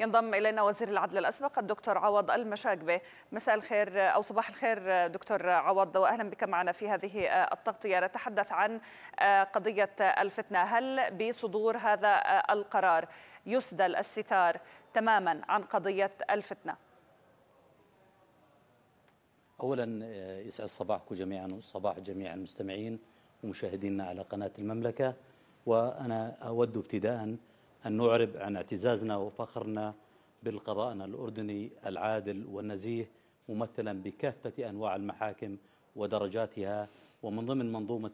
ينضم الينا وزير العدل الاسبق الدكتور عوض المشاجبه مساء الخير او صباح الخير دكتور عوض واهلا بك معنا في هذه آه، التغطيه نتحدث عن آه، قضيه آه، الفتنه هل بصدور هذا القرار يسدل الستار تماما عن قضيه الفتنه اولا يسعد صباحكم جميعا وصباح جميع المستمعين ومشاهدينا على قناه المملكه وانا اود ابتداء أن نعرب عن اعتزازنا وفخرنا بالقضاءنا الأردني العادل والنزيه ممثلا بكافة أنواع المحاكم ودرجاتها ومن ضمن منظومة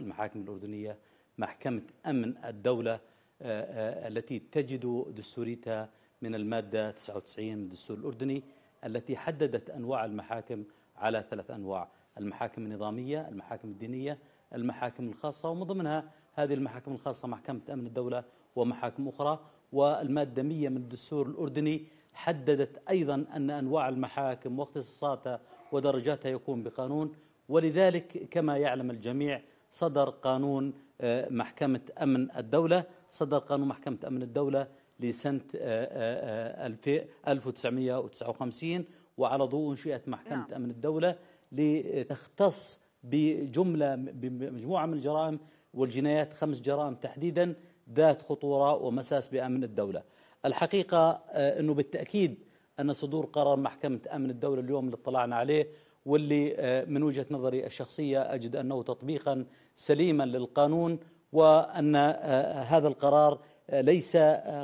المحاكم الأردنية محكمة أمن الدولة آه، آه، التي تجد دستوريتها من المادة 99 من الدستور الأردني التي حددت أنواع المحاكم على ثلاث أنواع المحاكم النظامية المحاكم الدينية المحاكم الخاصة ومن ضمنها هذه المحاكم الخاصة محكمة أمن الدولة ومحاكم أخرى والمادة 100 من الدستور الأردني حددت أيضا أن أنواع المحاكم واختصاصاتها ودرجاتها يكون بقانون ولذلك كما يعلم الجميع صدر قانون آه، محكمة أمن الدولة صدر قانون محكمة أمن الدولة لسنة 1959 آه، آه، وعلى ضوء انشئت محكمة نعم. أمن الدولة لتختص بجملة بمجموعة من الجرائم والجنايات خمس جرائم تحديدا ذات خطورة ومساس بأمن الدولة الحقيقة آه، أنه بالتأكيد أن صدور قرار محكمة أمن الدولة اليوم اللي اطلعنا عليه واللي آه، من وجهة نظري الشخصية أجد أنه تطبيقا سليما للقانون وأن آه، هذا القرار ليس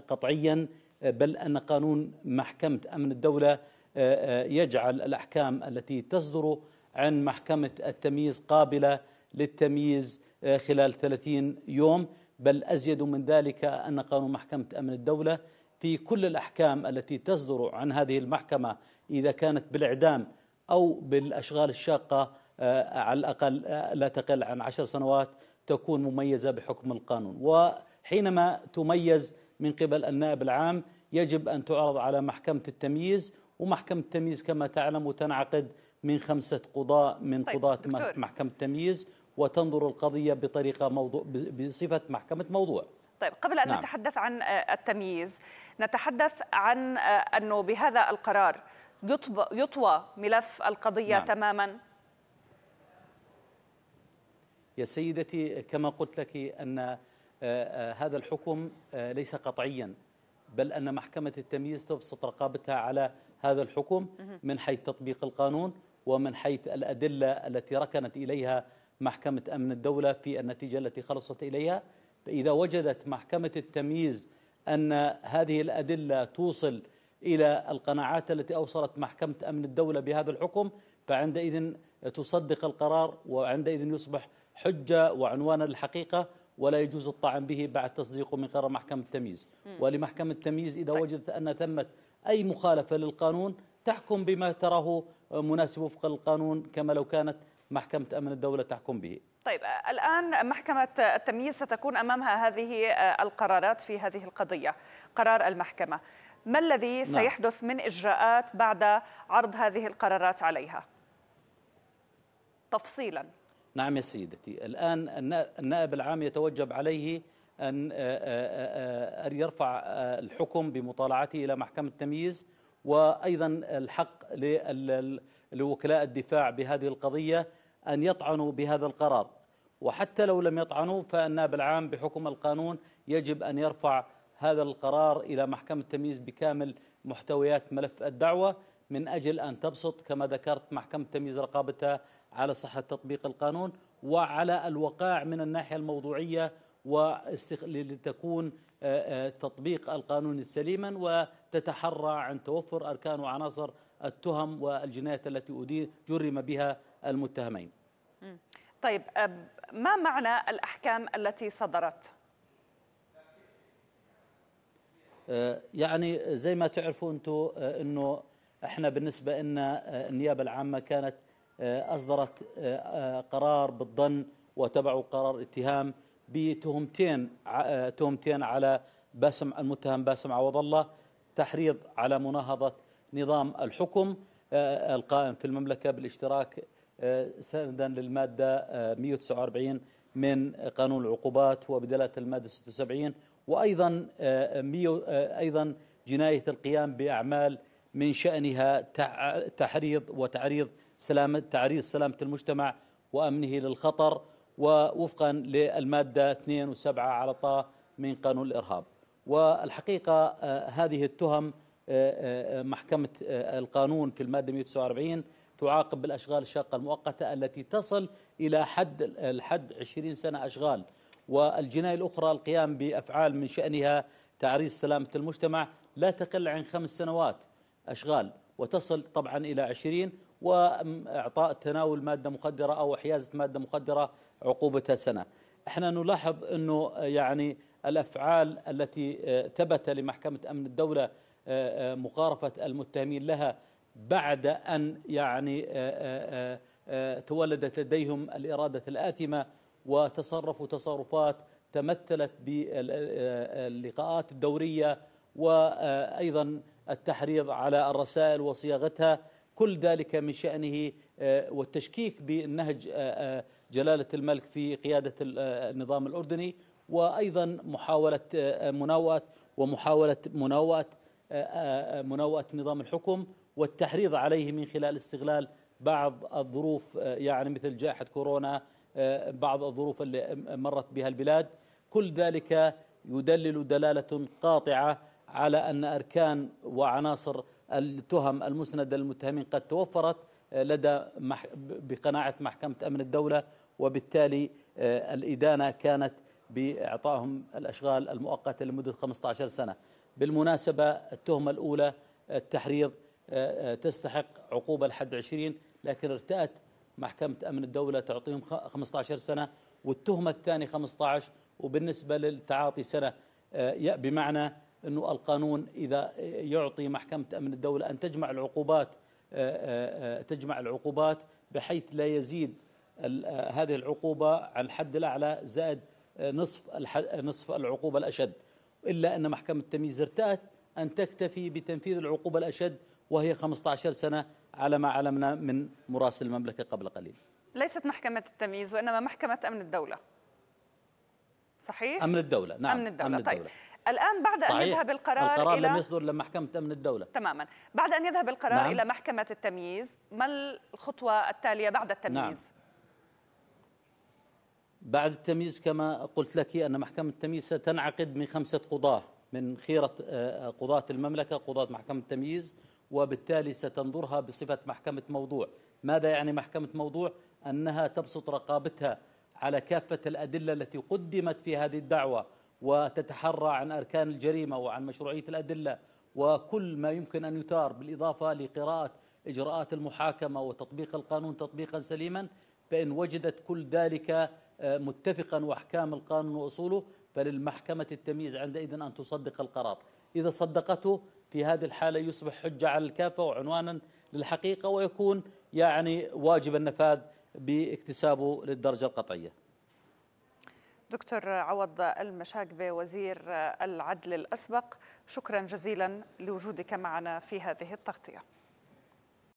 قطعيا بل أن قانون محكمة أمن الدولة يجعل الأحكام التي تصدر عن محكمة التمييز قابلة للتمييز خلال 30 يوم بل أزيد من ذلك أن قانون محكمة أمن الدولة في كل الأحكام التي تصدر عن هذه المحكمة إذا كانت بالإعدام أو بالأشغال الشاقة آه، على الأقل آه، لا تقل عن عشر سنوات تكون مميزة بحكم القانون وحينما تميز من قبل النائب العام يجب أن تعرض على محكمة التمييز ومحكمة التمييز كما تعلم تنعقد من خمسة قضاء من طيب قضاة محكمة التمييز وتنظر القضية بطريقة موضوع بصفة محكمة موضوع طيب قبل أن نعم. نتحدث عن آه، التمييز نتحدث عن آه، أنه بهذا القرار يطوى ملف القضية نعم. تماما يا سيدتي كما قلت لك أن آه، هذا الحكم ليس قطعيا بل أن محكمة التمييز تبسط رقابتها على هذا الحكم من حيث تطبيق القانون ومن حيث الأدلة التي ركنت إليها محكمة أمن الدولة في النتيجة التي خلصت إليها فإذا وجدت محكمة التمييز أن هذه الأدلة توصل إلى القناعات التي أوصلت محكمة أمن الدولة بهذا الحكم فعندئذ تصدق القرار وعندئذ يصبح حجة وعنوانا للحقيقة ولا يجوز الطعن به بعد تصديقه من قرار محكمة التمييز ولمحكمة التمييز إذا طيب. وجدت أن ثمة أي مخالفة للقانون تحكم بما تراه مناسب وفق القانون كما لو كانت محكمة أمن الدولة تحكم به طيب الآن محكمة التمييز ستكون أمامها هذه آه، القرارات في هذه القضية قرار المحكمة ما الذي نعم. سيحدث من إجراءات بعد عرض هذه القرارات عليها تفصيلا نعم يا سيدتي الآن النائب العام يتوجب عليه أن آه، آه، يرفع الحكم بمطالعته إلى محكمة التمييز وأيضا الحق لل لوكلاء الدفاع بهذه القضية أن يطعنوا بهذا القرار وحتى لو لم يطعنوا فالنائب العام بحكم القانون يجب أن يرفع هذا القرار إلى محكمة التمييز بكامل محتويات ملف الدعوة من أجل أن تبسط كما ذكرت محكمة التمييز رقابتها على صحة تطبيق القانون وعلى الوقاع من الناحية الموضوعية ولتكون آه، آه، تطبيق القانون سليما وتتحرى عن توفر أركان وعناصر التهم والجنايات التي جرم بها المتهمين طيب ما معنى الأحكام التي صدرت؟ آه، يعني زي ما تعرفوا أنتم أنه احنا بالنسبة لنا النيابة العامة كانت أصدرت قرار بالظن وتبعه قرار اتهام بتهمتين تهمتين على باسم المتهم باسم عوض الله تحريض على مناهضة نظام الحكم آه، القائم في المملكة بالاشتراك آه، سندا للمادة 149 آه، من قانون العقوبات وبدلة المادة 76 وأيضا أيضا جناية القيام بأعمال من شأنها تحريض وتعريض سلامة تعريض سلامة المجتمع وأمنه للخطر ووفقا للمادة 2 و7 على طا من قانون الإرهاب والحقيقة آه، هذه التهم آه، آه، محكمة القانون في المادة 149 تعاقب بالأشغال الشاقة المؤقتة التي تصل إلى حد الحد 20 سنة أشغال والجناية الأخرى القيام بأفعال من شأنها تعريض سلامة المجتمع لا تقل عن خمس سنوات أشغال وتصل طبعا إلى 20 واعطاء تناول ماده مخدره او حيازه ماده مخدره عقوبتها سنه. احنا نلاحظ انه يعني الافعال التي ثبت لمحكمه امن الدوله مقارفه المتهمين لها بعد ان يعني تولدت لديهم الاراده الاثمه وتصرفوا تصرفات تمثلت باللقاءات الدوريه وايضا التحريض على الرسائل وصياغتها كل ذلك من شأنه آه، والتشكيك بنهج آه، آه، جلالة الملك في قيادة النظام الأردني وأيضا محاولة مناوئة ومحاولة مناوئة مناوئة نظام الحكم والتحريض عليه من خلال استغلال بعض الظروف يعني مثل جائحة كورونا بعض الظروف اللي مرت بها البلاد كل ذلك يدلل دلالة قاطعة على أن أركان وعناصر التهم المسندة للمتهمين قد توفرت آه، لدى بقناعة محكمة أمن الدولة وبالتالي آه، الإدانة كانت بإعطائهم الأشغال المؤقتة لمدة 15 سنة بالمناسبة التهمة الأولى آه، التحريض تستحق عقوبة الحد 20 لكن ارتأت محكمة أمن الدولة تعطيهم 15 سنة والتهمة الثانية 15 وبالنسبة للتعاطي سنة بمعنى أنه القانون إذا يعطي محكمة أمن الدولة أن تجمع العقوبات آه، آه، آه، تجمع العقوبات بحيث لا يزيد هذه العقوبة عن الحد الأعلى زائد نصف نصف العقوبة الأشد إلا أن محكمة التمييز ارتأت أن تكتفي بتنفيذ العقوبة الأشد وهي 15 سنة على ما علمنا من مراسل المملكة قبل قليل ليست محكمة التمييز وإنما محكمة أمن الدولة صحيح امن الدوله نعم امن الدوله, أمن الدولة. طيب الان بعد صحيح. ان يذهب القرار, القرار الى القرار لم يصدر لمحكمه امن الدوله تماما بعد ان يذهب القرار نعم. الى محكمه التمييز ما الخطوه التاليه بعد التمييز نعم. بعد التمييز كما قلت لك ان محكمه التمييز ستنعقد من خمسه قضاه من خيره آه، قضاه المملكه قضاه محكمه التمييز وبالتالي ستنظرها بصفه محكمه موضوع ماذا يعني محكمه موضوع انها تبسط رقابتها على كافة الأدلة التي قدمت في هذه الدعوة وتتحرى عن أركان الجريمة وعن مشروعية الأدلة وكل ما يمكن أن يثار بالإضافة لقراءة إجراءات المحاكمة وتطبيق القانون تطبيقا سليما فإن وجدت كل ذلك آه، متفقا وأحكام القانون وأصوله فللمحكمة التمييز عندئذ أن تصدق القرار إذا صدقته في هذه الحالة يصبح حجة على الكافة وعنوانا للحقيقة ويكون يعني واجب النفاذ باكتسابه للدرجة القطعية دكتور عوض المشاقبة وزير العدل الأسبق شكرا جزيلا لوجودك معنا في هذه التغطية